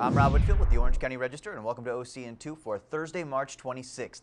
I'm Rob Whitfield with the Orange County Register, and welcome to OCN2 for Thursday, March 26th.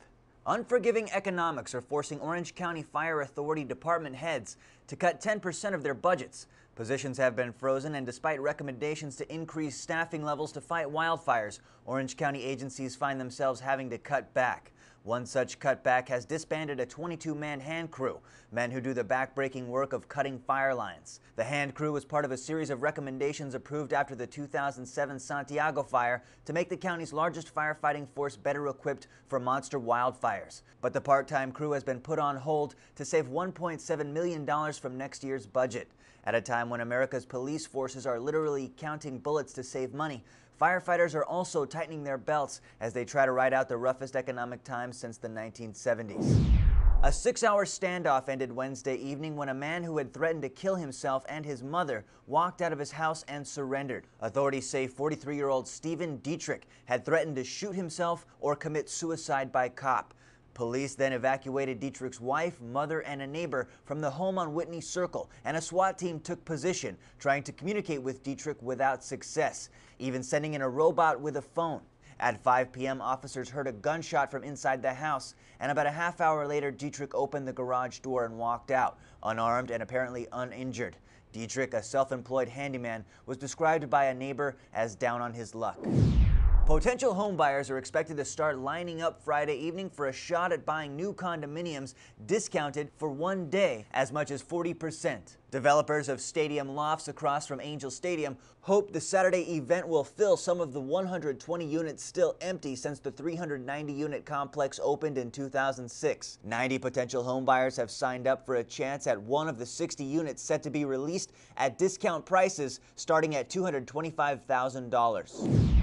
Unforgiving economics are forcing Orange County Fire Authority department heads to cut 10% of their budgets. Positions have been frozen, and despite recommendations to increase staffing levels to fight wildfires, Orange County agencies find themselves having to cut back. One such cutback has disbanded a 22-man hand crew, men who do the back-breaking work of cutting fire lines. The hand crew was part of a series of recommendations approved after the 2007 Santiago fire to make the county's largest firefighting force better equipped for monster wildfires. But the part-time crew has been put on hold to save $1.7 million from next year's budget. At a time when America's police forces are literally counting bullets to save money, Firefighters are also tightening their belts as they try to ride out the roughest economic times since the 1970s. A six-hour standoff ended Wednesday evening when a man who had threatened to kill himself and his mother walked out of his house and surrendered. Authorities say 43-year-old Stephen Dietrich had threatened to shoot himself or commit suicide by cop. Police then evacuated Dietrich's wife, mother, and a neighbor from the home on Whitney Circle, and a SWAT team took position, trying to communicate with Dietrich without success, even sending in a robot with a phone. At 5 p.m., officers heard a gunshot from inside the house, and about a half hour later, Dietrich opened the garage door and walked out, unarmed and apparently uninjured. Dietrich, a self employed handyman, was described by a neighbor as down on his luck. Potential homebuyers are expected to start lining up Friday evening for a shot at buying new condominiums discounted for one day as much as 40%. Developers of stadium lofts across from Angel Stadium hope the Saturday event will fill some of the 120 units still empty since the 390 unit complex opened in 2006. 90 potential homebuyers have signed up for a chance at one of the 60 units set to be released at discount prices starting at $225,000.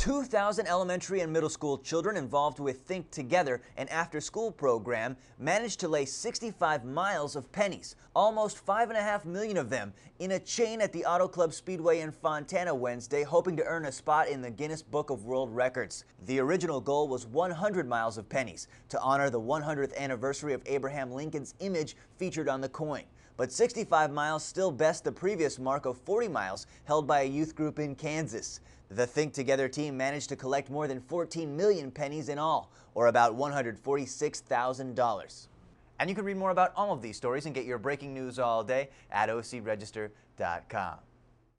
2,000 elementary and middle school children involved with Think Together, an after school program, managed to lay 65 miles of pennies, almost 5.5 million of them, in a chain at the Auto Club Speedway in Fontana Wednesday, hoping to earn a spot in the Guinness Book of World Records. The original goal was 100 miles of pennies to honor the 100th anniversary of Abraham Lincoln's image featured on the coin but 65 miles still best the previous mark of 40 miles held by a youth group in Kansas. The Think Together team managed to collect more than 14 million pennies in all, or about $146,000. And you can read more about all of these stories and get your breaking news all day at ocregister.com.